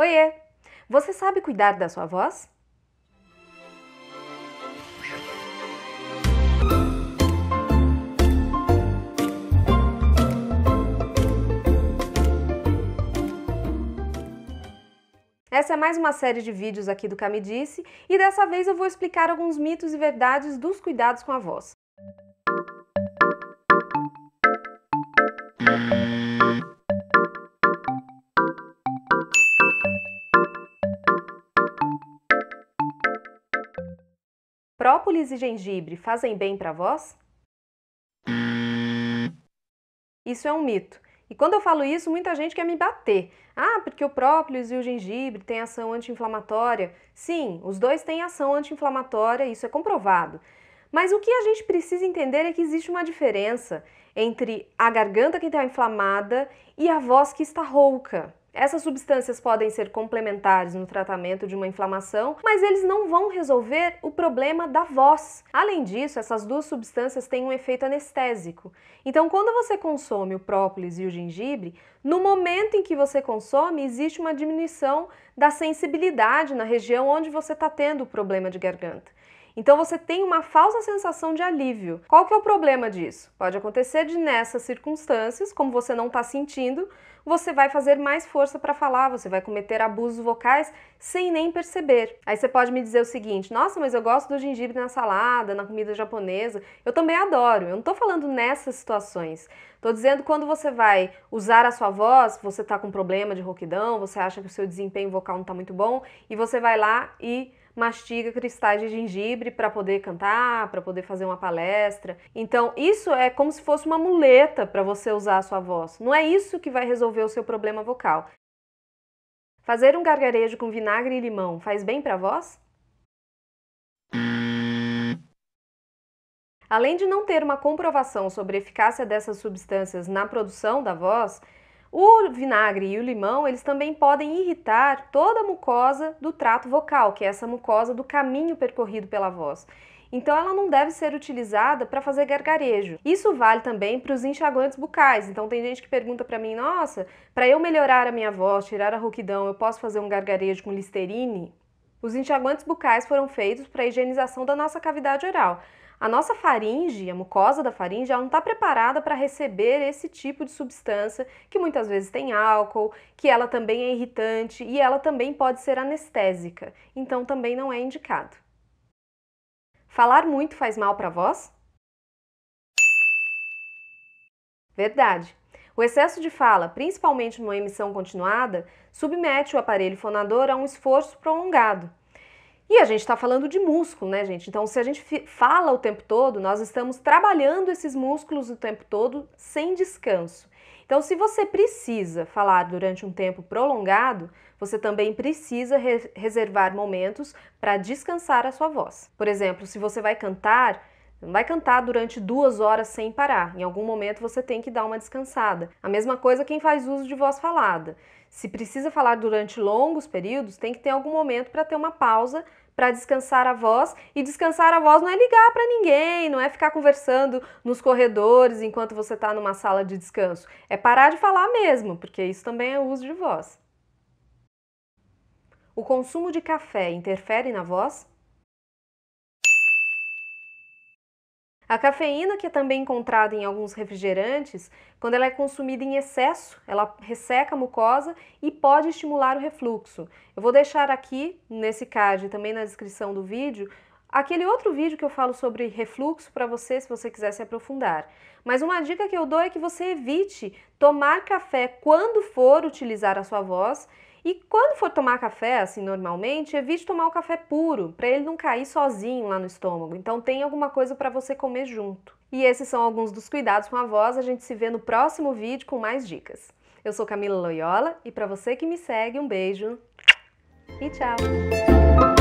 Oiê! Você sabe cuidar da sua voz? Essa é mais uma série de vídeos aqui do Cami Disse e dessa vez eu vou explicar alguns mitos e verdades dos cuidados com a voz. Própolis e gengibre fazem bem para vós? Isso é um mito. E quando eu falo isso, muita gente quer me bater. Ah, porque o própolis e o gengibre têm ação anti-inflamatória. Sim, os dois têm ação anti-inflamatória, isso é comprovado. Mas o que a gente precisa entender é que existe uma diferença entre a garganta que está inflamada e a voz que está rouca. Essas substâncias podem ser complementares no tratamento de uma inflamação, mas eles não vão resolver o problema da voz. Além disso, essas duas substâncias têm um efeito anestésico. Então, quando você consome o própolis e o gengibre, no momento em que você consome, existe uma diminuição da sensibilidade na região onde você está tendo o problema de garganta. Então você tem uma falsa sensação de alívio. Qual que é o problema disso? Pode acontecer de nessas circunstâncias, como você não está sentindo, você vai fazer mais força para falar, você vai cometer abusos vocais sem nem perceber. Aí você pode me dizer o seguinte: "Nossa, mas eu gosto do gengibre na salada, na comida japonesa. Eu também adoro". Eu não estou falando nessas situações. Estou dizendo quando você vai usar a sua voz, você está com problema de rouquidão, você acha que o seu desempenho vocal não está muito bom e você vai lá e mastiga cristais de gengibre para poder cantar, para poder fazer uma palestra. Então, isso é como se fosse uma muleta para você usar a sua voz. Não é isso que vai resolver o seu problema vocal. Fazer um gargarejo com vinagre e limão faz bem para a voz? Além de não ter uma comprovação sobre a eficácia dessas substâncias na produção da voz, o vinagre e o limão, eles também podem irritar toda a mucosa do trato vocal, que é essa mucosa do caminho percorrido pela voz. Então ela não deve ser utilizada para fazer gargarejo. Isso vale também para os enxaguantes bucais. Então tem gente que pergunta para mim: "Nossa, para eu melhorar a minha voz, tirar a rouquidão, eu posso fazer um gargarejo com Listerine?" Os enxaguantes bucais foram feitos para a higienização da nossa cavidade oral. A nossa faringe, a mucosa da faringe, ela não está preparada para receber esse tipo de substância que muitas vezes tem álcool, que ela também é irritante e ela também pode ser anestésica, então também não é indicado. Falar muito faz mal para a voz? Verdade. O excesso de fala, principalmente numa emissão continuada, submete o aparelho fonador a um esforço prolongado. E a gente está falando de músculo, né, gente? Então, se a gente fala o tempo todo, nós estamos trabalhando esses músculos o tempo todo sem descanso. Então, se você precisa falar durante um tempo prolongado, você também precisa re reservar momentos para descansar a sua voz. Por exemplo, se você vai cantar, não vai cantar durante duas horas sem parar. Em algum momento você tem que dar uma descansada. A mesma coisa quem faz uso de voz falada. Se precisa falar durante longos períodos, tem que ter algum momento para ter uma pausa para descansar a voz. E descansar a voz não é ligar para ninguém, não é ficar conversando nos corredores enquanto você está numa sala de descanso. É parar de falar mesmo, porque isso também é uso de voz. O consumo de café interfere na voz? A cafeína, que é também encontrada em alguns refrigerantes, quando ela é consumida em excesso, ela resseca a mucosa e pode estimular o refluxo. Eu vou deixar aqui nesse card também na descrição do vídeo aquele outro vídeo que eu falo sobre refluxo para você, se você quiser se aprofundar. Mas uma dica que eu dou é que você evite tomar café quando for utilizar a sua voz e quando for tomar café, assim, normalmente, evite tomar o café puro, para ele não cair sozinho lá no estômago. Então tem alguma coisa para você comer junto. E esses são alguns dos cuidados com a voz. A gente se vê no próximo vídeo com mais dicas. Eu sou Camila Loyola e para você que me segue, um beijo e tchau.